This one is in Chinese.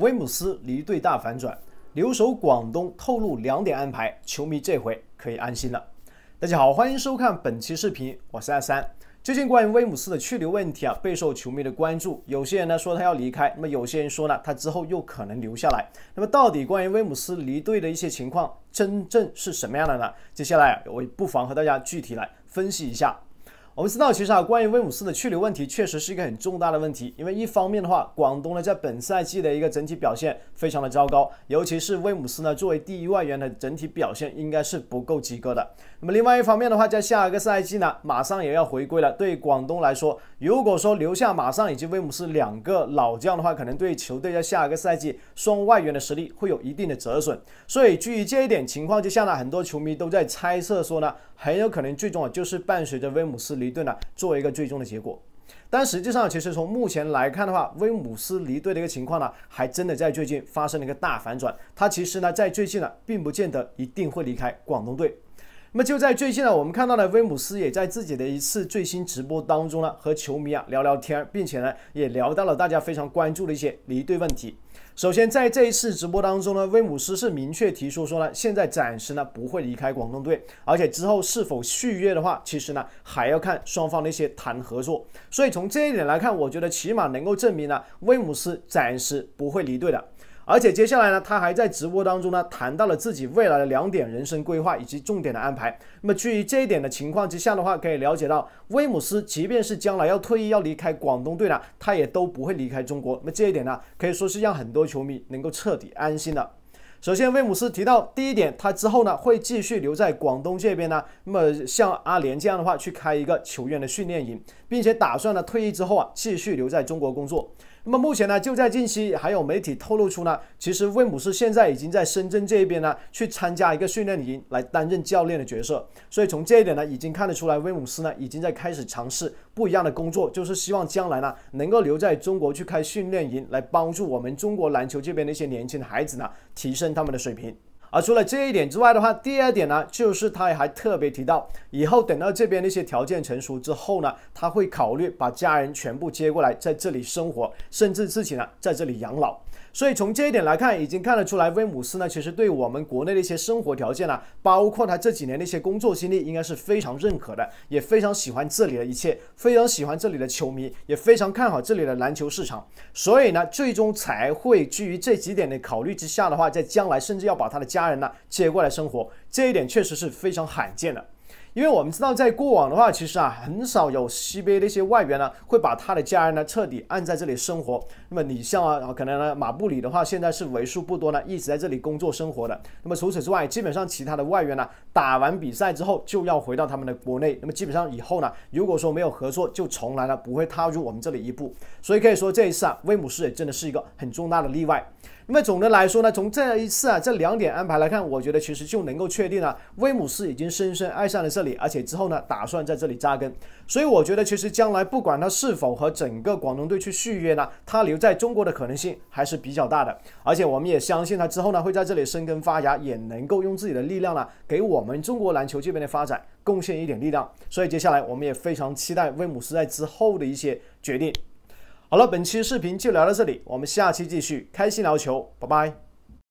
威姆斯离队大反转，留守广东透露两点安排，球迷这回可以安心了。大家好，欢迎收看本期视频，我是阿三。最近关于威姆斯的去留问题啊，备受球迷的关注。有些人呢说他要离开，那么有些人说呢他之后又可能留下来。那么到底关于威姆斯离队的一些情况，真正是什么样的呢？接下来啊，我不妨和大家具体来分析一下。我们知道，其实啊，关于威姆斯的去留问题，确实是一个很重大的问题。因为一方面的话，广东呢在本赛季的一个整体表现非常的糟糕，尤其是威姆斯呢作为第一外援的整体表现应该是不够及格的。那么另外一方面的话，在下一个赛季呢，马上也要回归了。对广东来说，如果说留下马上以及威姆斯两个老将的话，可能对球队在下一个赛季双外援的实力会有一定的折损。所以基于这一点情况之下呢，很多球迷都在猜测说呢，很有可能最终啊就是伴随着威姆斯。离队呢，做一个最终的结果，但实际上，其实从目前来看的话，威姆斯离队的一个情况呢，还真的在最近发生了一个大反转。他其实呢，在最近呢，并不见得一定会离开广东队。那么就在最近呢，我们看到了威姆斯也在自己的一次最新直播当中呢，和球迷啊聊聊天，并且呢也聊到了大家非常关注的一些离队问题。首先在这一次直播当中呢，威姆斯是明确提出说呢，现在暂时呢不会离开广东队，而且之后是否续约的话，其实呢还要看双方的一些谈合作。所以从这一点来看，我觉得起码能够证明呢，威姆斯暂时不会离队了。而且接下来呢，他还在直播当中呢，谈到了自己未来的两点人生规划以及重点的安排。那么基于这一点的情况之下的话，可以了解到威姆斯即便是将来要退役要离开广东队了，他也都不会离开中国。那么这一点呢，可以说是让很多球迷能够彻底安心了。首先，威姆斯提到第一点，他之后呢会继续留在广东这边呢。那么像阿联这样的话，去开一个球员的训练营，并且打算呢退役之后啊，继续留在中国工作。那么目前呢，就在近期，还有媒体透露出呢，其实威姆斯现在已经在深圳这边呢，去参加一个训练营，来担任教练的角色。所以从这一点呢，已经看得出来，威姆斯呢，已经在开始尝试不一样的工作，就是希望将来呢，能够留在中国去开训练营，来帮助我们中国篮球这边的一些年轻的孩子呢，提升他们的水平。而除了这一点之外的话，第二点呢，就是他还特别提到，以后等到这边那些条件成熟之后呢，他会考虑把家人全部接过来在这里生活，甚至自己呢在这里养老。所以从这一点来看，已经看得出来，威姆斯呢，其实对我们国内的一些生活条件呢，包括他这几年的一些工作经历，应该是非常认可的，也非常喜欢这里的一切，非常喜欢这里的球迷，也非常看好这里的篮球市场。所以呢，最终才会基于这几点的考虑之下的话，在将来甚至要把他的家。家人呢接过来生活，这一点确实是非常罕见的，因为我们知道在过往的话，其实啊很少有 CBA 的一些外援呢会把他的家人呢彻底按在这里生活。那么你像啊，可能呢马布里的话，现在是为数不多呢一直在这里工作生活的。那么除此之外，基本上其他的外援呢打完比赛之后就要回到他们的国内。那么基本上以后呢，如果说没有合作，就从来呢不会踏入我们这里一步。所以可以说这一次啊，威姆斯也真的是一个很重大的例外。那么总的来说呢，从这一次啊这两点安排来看，我觉得其实就能够确定了，威姆斯已经深深爱上了这里，而且之后呢打算在这里扎根。所以我觉得其实将来不管他是否和整个广东队去续约呢，他留在中国的可能性还是比较大的。而且我们也相信他之后呢会在这里生根发芽，也能够用自己的力量呢给我们中国篮球这边的发展贡献一点力量。所以接下来我们也非常期待威姆斯在之后的一些决定。好了，本期视频就聊到这里，我们下期继续，开心聊球，拜拜。